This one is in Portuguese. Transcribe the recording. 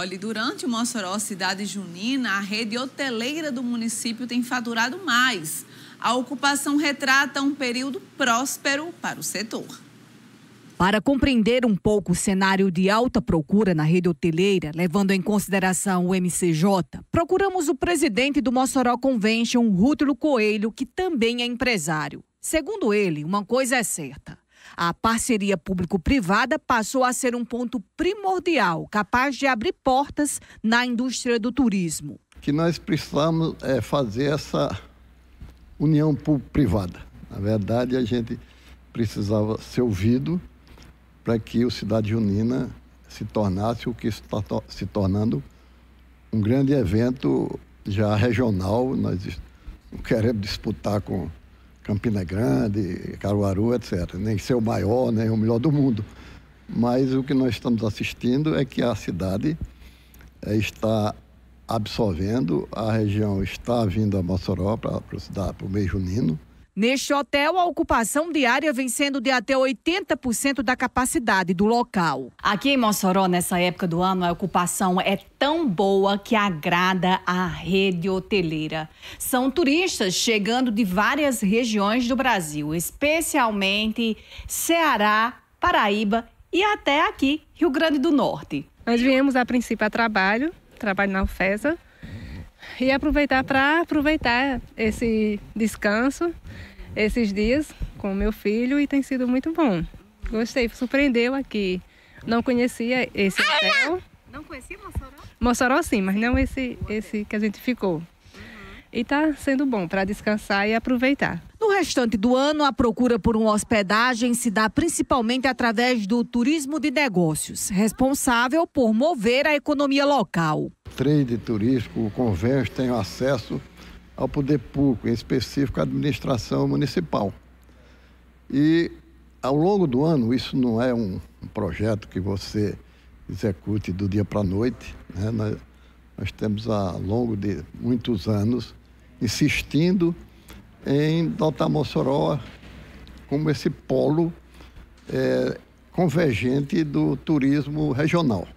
Olha, durante o Mossoró Cidade Junina, a rede hoteleira do município tem faturado mais. A ocupação retrata um período próspero para o setor. Para compreender um pouco o cenário de alta procura na rede hoteleira, levando em consideração o MCJ, procuramos o presidente do Mossoró Convention, Rútulo Coelho, que também é empresário. Segundo ele, uma coisa é certa: a parceria público-privada passou a ser um ponto primordial, capaz de abrir portas na indústria do turismo. Que nós precisamos é fazer essa união público-privada. Na verdade, a gente precisava ser ouvido para que o Cidade Junina se tornasse o que está se tornando um grande evento já regional. Nós não queremos disputar com Campina Grande, Caruaru, etc. Nem ser o maior, nem o melhor do mundo. Mas o que nós estamos assistindo é que a cidade eh, está absorvendo, a região está vindo a Mossoró para, para o mês junino, Neste hotel, a ocupação diária vem sendo de até 80% da capacidade do local. Aqui em Mossoró, nessa época do ano, a ocupação é tão boa que agrada a rede hoteleira. São turistas chegando de várias regiões do Brasil, especialmente Ceará, Paraíba e até aqui, Rio Grande do Norte. Nós viemos a princípio a trabalho, trabalho na UFESA, e aproveitar para aproveitar esse descanso esses dias com meu filho e tem sido muito bom. Gostei, surpreendeu aqui. Não conhecia esse hotel. Não conhecia Mossoró? Mossoró sim, mas não esse, esse que a gente ficou. Uhum. E está sendo bom para descansar e aproveitar. No restante do ano, a procura por uma hospedagem se dá principalmente através do turismo de negócios, responsável por mover a economia local. Trade turístico, o Convés tem acesso ao poder público, em específico à administração municipal. E ao longo do ano, isso não é um projeto que você execute do dia para a noite, né? nós, nós temos ao longo de muitos anos insistindo em dotar Mossoró como esse polo é, convergente do turismo regional.